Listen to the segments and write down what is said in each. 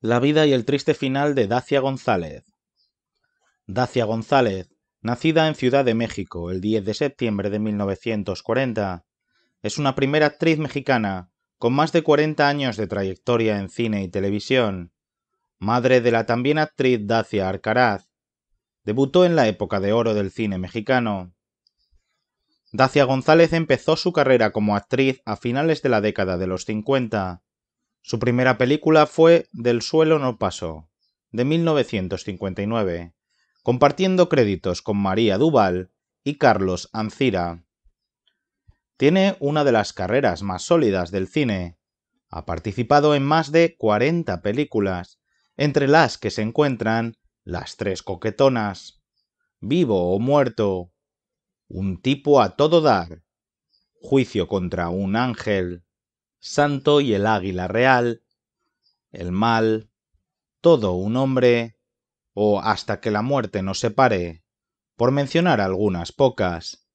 La vida y el triste final de Dacia González. Dacia González, nacida en Ciudad de México el 10 de septiembre de 1940, es una primera actriz mexicana con más de 40 años de trayectoria en cine y televisión, madre de la también actriz Dacia Arcaraz. Debutó en la época de oro del cine mexicano. Dacia González empezó su carrera como actriz a finales de la década de los 50 su primera película fue Del suelo no paso, de 1959, compartiendo créditos con María Duval y Carlos Ancira. Tiene una de las carreras más sólidas del cine. Ha participado en más de 40 películas, entre las que se encuentran Las tres coquetonas, Vivo o muerto, Un tipo a todo dar, Juicio contra un ángel, santo y el águila real, el mal, todo un hombre, o hasta que la muerte nos separe, por mencionar algunas pocas.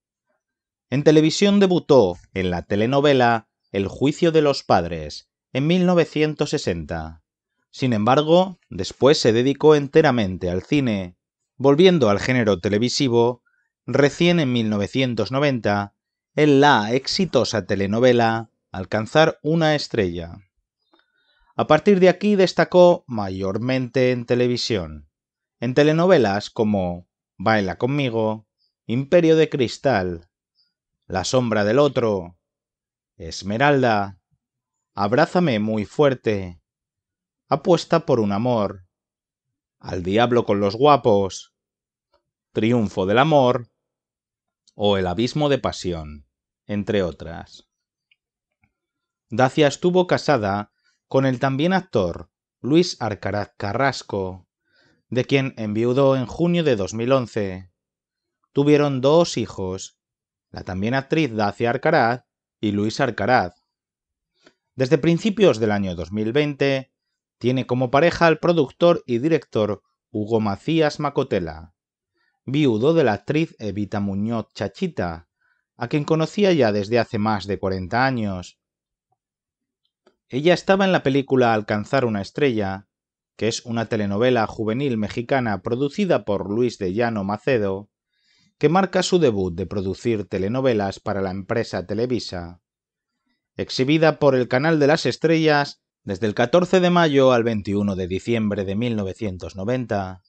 En televisión debutó en la telenovela El juicio de los padres, en 1960. Sin embargo, después se dedicó enteramente al cine, volviendo al género televisivo, recién en 1990, en la exitosa telenovela alcanzar una estrella. A partir de aquí destacó mayormente en televisión, en telenovelas como Baila conmigo, Imperio de Cristal, La Sombra del Otro, Esmeralda, Abrázame muy fuerte, Apuesta por un amor, Al diablo con los guapos, Triunfo del amor o El abismo de pasión, entre otras. Dacia estuvo casada con el también actor Luis Arcaraz Carrasco, de quien enviudó en junio de 2011. Tuvieron dos hijos, la también actriz Dacia Arcaraz y Luis Arcaraz. Desde principios del año 2020, tiene como pareja al productor y director Hugo Macías Macotela, viudo de la actriz Evita Muñoz Chachita, a quien conocía ya desde hace más de 40 años. Ella estaba en la película Alcanzar una estrella, que es una telenovela juvenil mexicana producida por Luis de Llano Macedo, que marca su debut de producir telenovelas para la empresa Televisa. Exhibida por el Canal de las Estrellas desde el 14 de mayo al 21 de diciembre de 1990,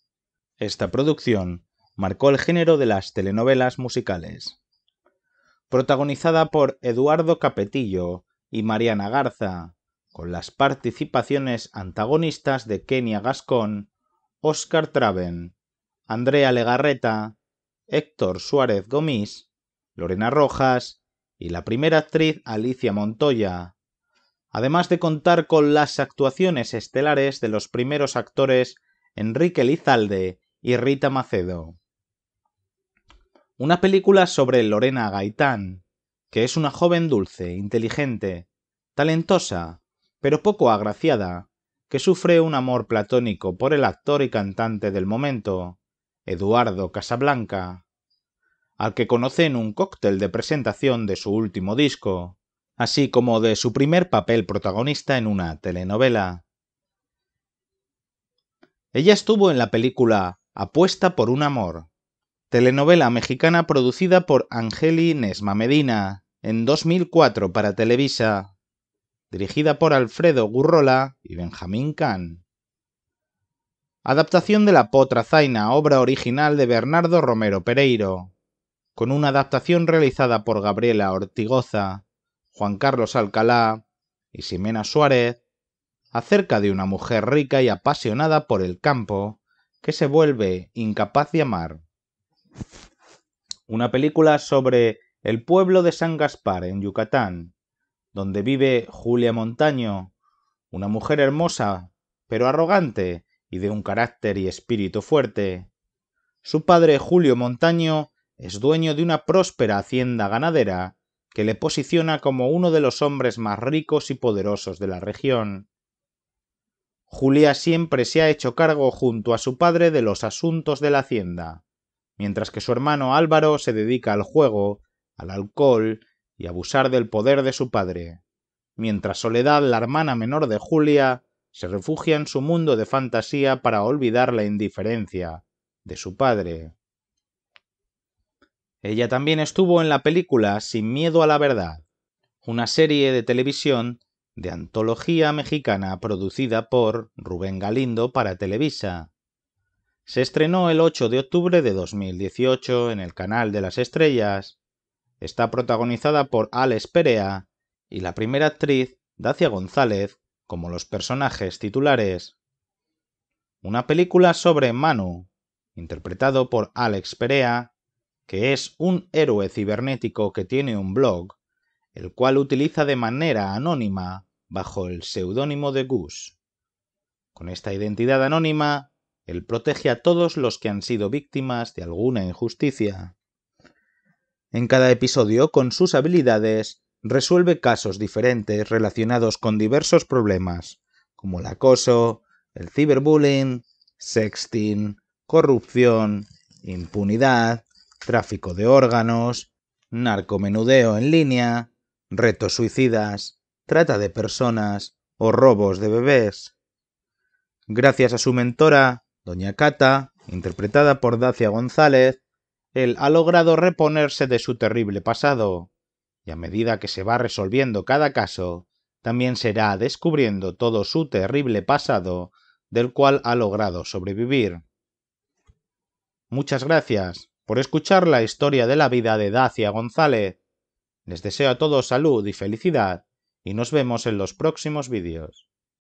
esta producción marcó el género de las telenovelas musicales. Protagonizada por Eduardo Capetillo y Mariana Garza, con las participaciones antagonistas de Kenia Gascón, Oscar Traven, Andrea Legarreta, Héctor Suárez Gomis, Lorena Rojas y la primera actriz Alicia Montoya, además de contar con las actuaciones estelares de los primeros actores Enrique Lizalde y Rita Macedo. Una película sobre Lorena Gaitán, que es una joven dulce, inteligente, talentosa, pero poco agraciada, que sufre un amor platónico por el actor y cantante del momento, Eduardo Casablanca, al que conoce en un cóctel de presentación de su último disco, así como de su primer papel protagonista en una telenovela. Ella estuvo en la película Apuesta por un amor, telenovela mexicana producida por Angeli Nesma Medina en 2004 para Televisa dirigida por Alfredo Gurrola y Benjamín Kahn. Adaptación de La Potra Zaina, obra original de Bernardo Romero Pereiro, con una adaptación realizada por Gabriela Ortigoza, Juan Carlos Alcalá y Ximena Suárez, acerca de una mujer rica y apasionada por el campo que se vuelve incapaz de amar. Una película sobre el pueblo de San Gaspar en Yucatán, donde vive Julia Montaño, una mujer hermosa, pero arrogante y de un carácter y espíritu fuerte. Su padre Julio Montaño es dueño de una próspera hacienda ganadera que le posiciona como uno de los hombres más ricos y poderosos de la región. Julia siempre se ha hecho cargo junto a su padre de los asuntos de la hacienda, mientras que su hermano Álvaro se dedica al juego, al alcohol y abusar del poder de su padre, mientras Soledad, la hermana menor de Julia, se refugia en su mundo de fantasía para olvidar la indiferencia de su padre. Ella también estuvo en la película Sin miedo a la verdad, una serie de televisión de antología mexicana producida por Rubén Galindo para Televisa. Se estrenó el 8 de octubre de 2018 en el canal de las estrellas Está protagonizada por Alex Perea y la primera actriz, Dacia González, como los personajes titulares. Una película sobre Manu, interpretado por Alex Perea, que es un héroe cibernético que tiene un blog, el cual utiliza de manera anónima bajo el seudónimo de Gus. Con esta identidad anónima, él protege a todos los que han sido víctimas de alguna injusticia. En cada episodio, con sus habilidades, resuelve casos diferentes relacionados con diversos problemas, como el acoso, el ciberbullying, sexting, corrupción, impunidad, tráfico de órganos, narcomenudeo en línea, retos suicidas, trata de personas o robos de bebés. Gracias a su mentora, Doña Cata, interpretada por Dacia González, él ha logrado reponerse de su terrible pasado, y a medida que se va resolviendo cada caso, también será descubriendo todo su terrible pasado del cual ha logrado sobrevivir. Muchas gracias por escuchar la historia de la vida de Dacia González. Les deseo a todos salud y felicidad y nos vemos en los próximos vídeos.